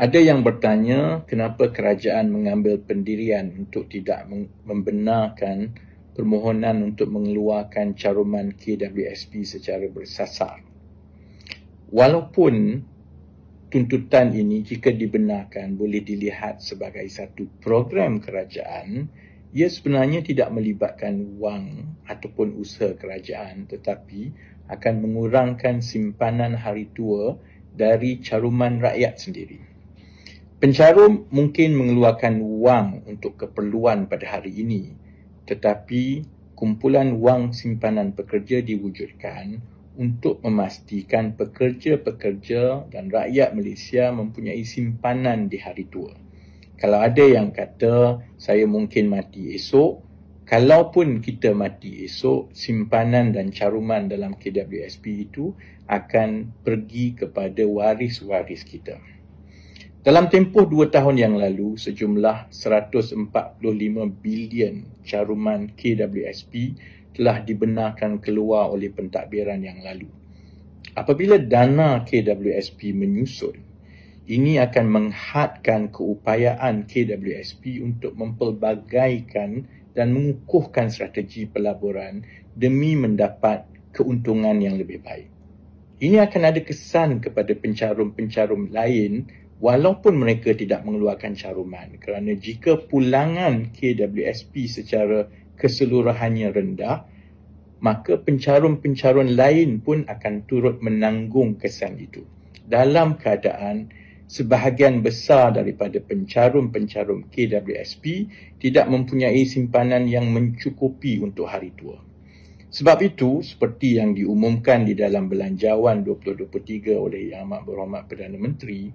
Ada yang bertanya kenapa kerajaan mengambil pendirian untuk tidak membenarkan permohonan untuk mengeluarkan caruman KWSP secara bersasar. Walaupun tuntutan ini jika dibenarkan boleh dilihat sebagai satu program kerajaan, ia sebenarnya tidak melibatkan wang ataupun usaha kerajaan tetapi akan mengurangkan simpanan hari tua dari caruman rakyat sendiri. Pencarum mungkin mengeluarkan wang untuk keperluan pada hari ini, tetapi kumpulan wang simpanan pekerja diwujudkan untuk memastikan pekerja-pekerja dan rakyat Malaysia mempunyai simpanan di hari tua. Kalau ada yang kata saya mungkin mati esok, kalaupun kita mati esok, simpanan dan caruman dalam KWSP itu akan pergi kepada waris-waris kita. Dalam tempoh dua tahun yang lalu, sejumlah 145 bilion caruman KWSP telah dibenarkan keluar oleh pentadbiran yang lalu. Apabila dana KWSP menyusut, ini akan menghadkan keupayaan KWSP untuk mempelbagaikan dan mengukuhkan strategi pelaburan demi mendapat keuntungan yang lebih baik. Ini akan ada kesan kepada pencarum-pencarum lain walaupun mereka tidak mengeluarkan caruman kerana jika pulangan KWSP secara keseluruhannya rendah maka pencarum-pencarum lain pun akan turut menanggung kesan itu dalam keadaan sebahagian besar daripada pencarum-pencarum KWSP tidak mempunyai simpanan yang mencukupi untuk hari tua. Sebab itu, seperti yang diumumkan di dalam belanjawan 2023 oleh Yang Amat Berhormat Perdana Menteri,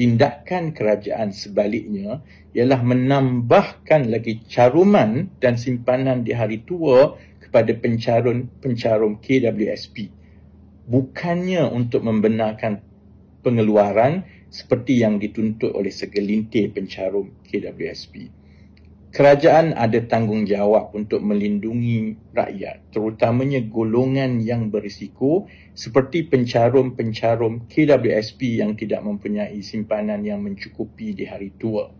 tindakan kerajaan sebaliknya ialah menambahkan lagi caruman dan simpanan di hari tua kepada pencarum pencarum KWSP bukannya untuk membenarkan pengeluaran seperti yang dituntut oleh segelintir pencarum KWSP kerajaan ada tanggungjawab untuk melindungi rakyat terutamanya golongan yang berisiko seperti pencarum-pencarum KWSP yang tidak mempunyai simpanan yang mencukupi di hari tua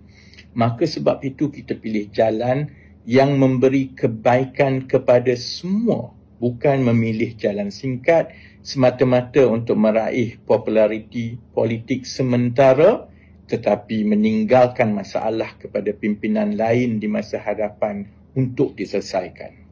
maka sebab itu kita pilih jalan yang memberi kebaikan kepada semua bukan memilih jalan singkat semata-mata untuk meraih populariti politik sementara tetapi meninggalkan masalah kepada pimpinan lain di masa hadapan untuk diselesaikan.